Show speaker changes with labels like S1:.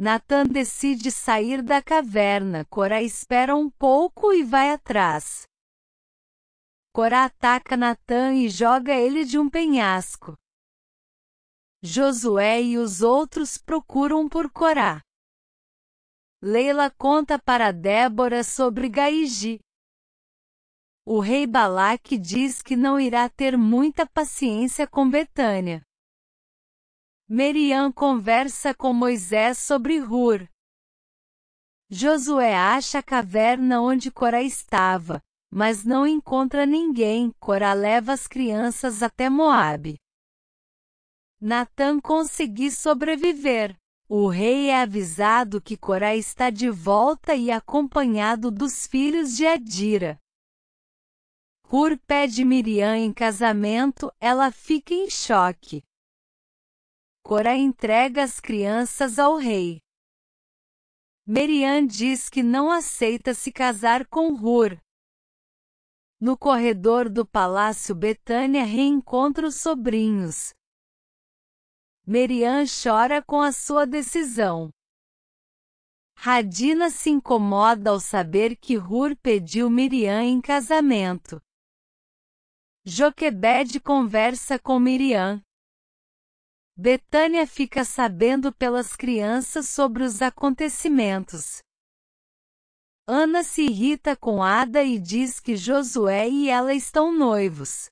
S1: Nathan decide sair da caverna. Cora espera um pouco e vai atrás. Cora ataca Nathan e joga ele de um penhasco. Josué e os outros procuram por Corá. Leila conta para Débora sobre Gaiji. O rei Balaque diz que não irá ter muita paciência com Betânia. Meriam conversa com Moisés sobre Hur. Josué acha a caverna onde Corá estava, mas não encontra ninguém. Corá leva as crianças até Moabe. Natan consegui sobreviver. O rei é avisado que Corá está de volta e acompanhado dos filhos de Adira. Hur pede Miriam em casamento, ela fica em choque. Cora entrega as crianças ao rei. Merian diz que não aceita se casar com Hur. No corredor do palácio Betânia reencontra os sobrinhos. Merian chora com a sua decisão. Radina se incomoda ao saber que Hur pediu Miriam em casamento. Joquebed conversa com Miriam. Betânia fica sabendo pelas crianças sobre os acontecimentos. Ana se irrita com Ada e diz que Josué e ela estão noivos.